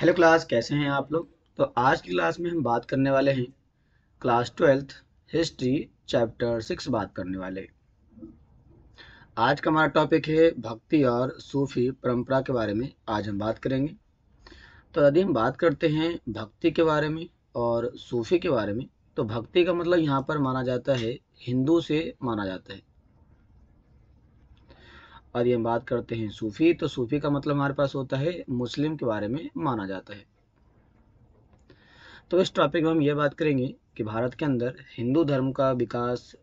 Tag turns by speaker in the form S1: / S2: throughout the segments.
S1: hello class कैसे हैं आप लोग तो आज की क्लास में हम बात करने वाले हैं class twelfth history chapter six बात करने वाले आज का हमारा टॉपिक है भक्ति और सूफी परंपरा के बारे में आज हम बात करेंगे तो यदि हम बात करते हैं भक्ति के बारे में और सूफी के बारे में तो भक्ति का मतलब यहाँ पर माना जाता है हिंदू से माना जाता है और ये हम बात करते हैं सूफ़ी तो सूफ़ी का मतलब हमारे पास होता है मुस्लिम के बारे में माना जाता है तो इस टॉपिक में हम ये बात करेंगे कि भारत के अंदर हिंदू धर्म का विकास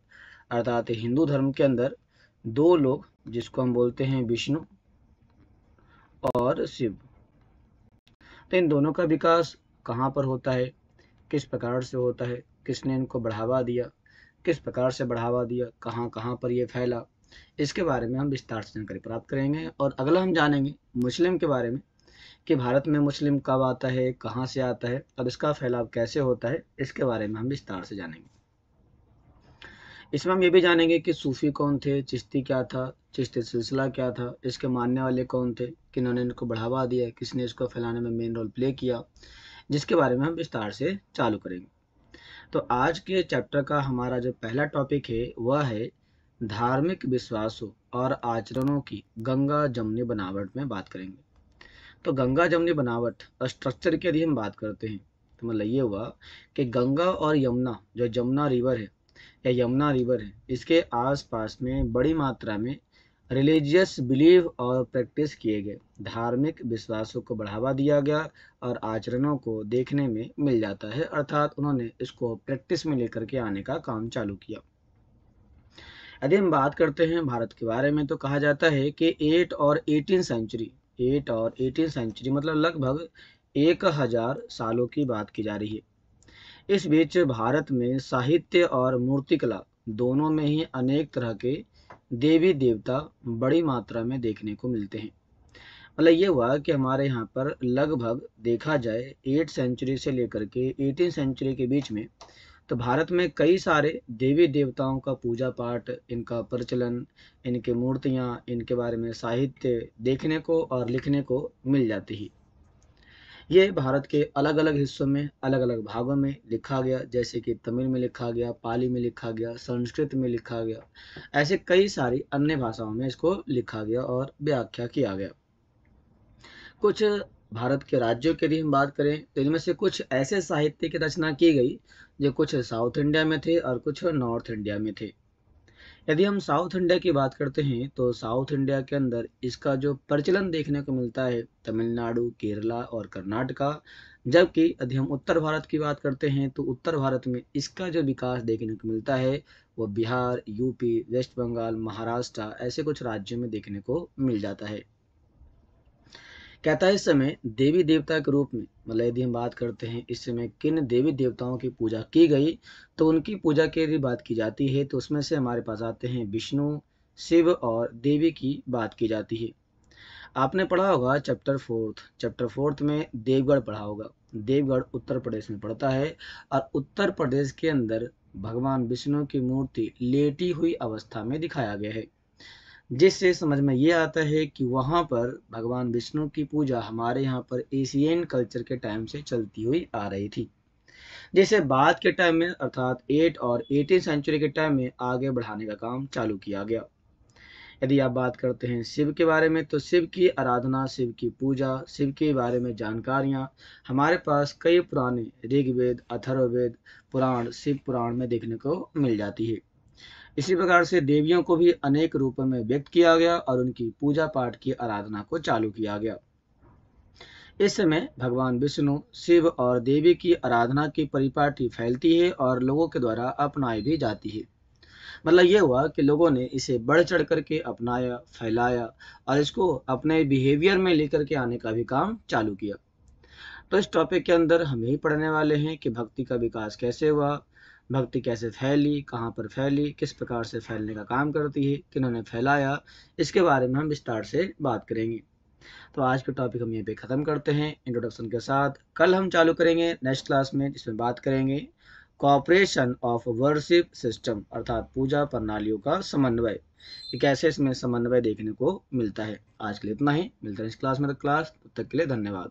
S1: अर्थात हिंदू धर्म के अंदर दो लोग जिसको हम बोलते हैं विष्णु और शिव तो इन दोनों का विकास कहाँ पर होता है किस प्रकार से होता है किसने इनको बढ़ावा दिया किस प्रकार से बढ़ावा दिया कहाँ कहाँ पर यह फैला इसके बारे में हम विस्तार से जानकारी प्राप्त करेंगे और अगला हम जानेंगे मुस्लिम के बारे में कि भारत में मुस्लिम कब आता है कहाँ से आता है और इसका फैलाव कैसे होता है इसके बारे में हम विस्तार से जानेंगे इसमें हम ये भी जानेंगे कि सूफ़ी कौन थे चिश्ती क्या था चिश्ती सिलसिला क्या था इसके मानने वाले कौन थे किन्होंने इनको बढ़ावा दिया किसने इसको फैलाने में मेन रोल प्ले किया जिसके बारे में हम विस्तार से चालू करेंगे तो आज के चैप्टर का हमारा जो पहला टॉपिक है वह है धार्मिक विश्वासों और आचरणों की गंगा जमनी बनावट में बात करेंगे तो गंगा जमनी बनावट स्ट्रक्चर की यदि हम बात करते हैं तो मतलब ये हुआ कि गंगा और यमुना जो जमुना रिवर है या यमुना रिवर है इसके आसपास में बड़ी मात्रा में रिलीजियस बिलीव और प्रैक्टिस किए गए धार्मिक विश्वासों को बढ़ावा दिया गया और आचरणों को देखने में मिल जाता है अर्थात उन्होंने इसको प्रैक्टिस में लेकर के आने का काम चालू किया यदि हम बात करते हैं भारत के बारे में तो कहा जाता है कि एट और एटीन सेंचुरी एट और एटीन सेंचुरी मतलब लगभग एक हजार सालों की बात की जा रही है इस बीच भारत में साहित्य और मूर्तिकला दोनों में ही अनेक तरह के देवी देवता बड़ी मात्रा में देखने को मिलते हैं मतलब ये हुआ कि हमारे यहाँ पर लगभग देखा जाए एट सेंचुरी से लेकर के एटीन सेंचुरी के बीच में तो भारत में कई सारे देवी देवताओं का पूजा पाठ इनका प्रचलन इनके मूर्तियाँ इनके बारे में साहित्य देखने को और लिखने को मिल जाती है ये भारत के अलग अलग हिस्सों में अलग अलग भागों में लिखा गया जैसे कि तमिल में लिखा गया पाली में लिखा गया संस्कृत में लिखा गया ऐसे कई सारी अन्य भाषाओं में इसको लिखा गया और व्याख्या किया गया कुछ भारत के राज्यों की यदि हम बात करें तो इनमें से कुछ ऐसे साहित्य की रचना की गई जो कुछ साउथ इंडिया में थे और कुछ नॉर्थ इंडिया में थे यदि हम साउथ इंडिया की बात करते हैं तो साउथ इंडिया के अंदर इसका जो प्रचलन देखने को मिलता है तमिलनाडु केरला और कर्नाटका जबकि यदि हम उत्तर भारत की बात करते हैं तो उत्तर भारत में इसका जो विकास देखने को मिलता है वो बिहार यूपी वेस्ट बंगाल महाराष्ट्र ऐसे कुछ राज्यों में देखने को मिल जाता है कहता है इस समय देवी देवता के रूप में मतलब यदि हम बात करते हैं इस समय किन देवी देवताओं की पूजा की गई तो उनकी पूजा की यदि बात की जाती है तो उसमें से हमारे पास आते हैं विष्णु शिव और देवी की बात की जाती है आपने पढ़ा होगा चैप्टर फोर्थ चैप्टर फोर्थ में देवगढ़ पढ़ा होगा देवगढ़ उत्तर प्रदेश में पड़ता है और उत्तर प्रदेश के अंदर भगवान विष्णु की मूर्ति लेटी हुई अवस्था में दिखाया गया है जिससे समझ में ये आता है कि वहाँ पर भगवान विष्णु की पूजा हमारे यहाँ पर एशियन कल्चर के टाइम से चलती हुई आ रही थी जिसे बाद के टाइम में अर्थात एट और एटीन सेंचुरी के टाइम में आगे बढ़ाने का काम चालू किया गया यदि आप बात करते हैं शिव के बारे में तो शिव की आराधना शिव की पूजा शिव के बारे में जानकारियाँ हमारे पास कई पुराने ऋग्वेद अथर्ववेद पुराण शिव पुराण में देखने को मिल जाती है इसी प्रकार से देवियों को भी अनेक रूपों में व्यक्त किया गया और उनकी पूजा पाठ की आराधना को चालू किया गया इस समय भगवान विष्णु शिव और देवी की आराधना की परिपाटी फैलती है और लोगों के द्वारा अपनाई भी जाती है मतलब ये हुआ कि लोगों ने इसे बढ़ चढ़ करके अपनाया फैलाया और इसको अपने बिहेवियर में लेकर के आने का भी काम चालू किया तो इस टॉपिक के अंदर हम यही पढ़ने वाले हैं कि भक्ति का विकास कैसे हुआ भक्ति कैसे फैली कहाँ पर फैली किस प्रकार से फैलने का काम करती है किन्होंने फैलाया इसके बारे में हम विस्तार से बात करेंगे तो आज का टॉपिक हम यहीं पे ख़त्म करते हैं इंट्रोडक्शन के साथ कल हम चालू करेंगे नेक्स्ट क्लास में जिसमें बात करेंगे कॉपरेशन ऑफ वर्शिप सिस्टम अर्थात पूजा प्रणालियों का समन्वय कैसे इसमें समन्वय देखने को मिलता है आज के लिए इतना ही मिलता है इस क्लास में तक क्लास तब तक के लिए धन्यवाद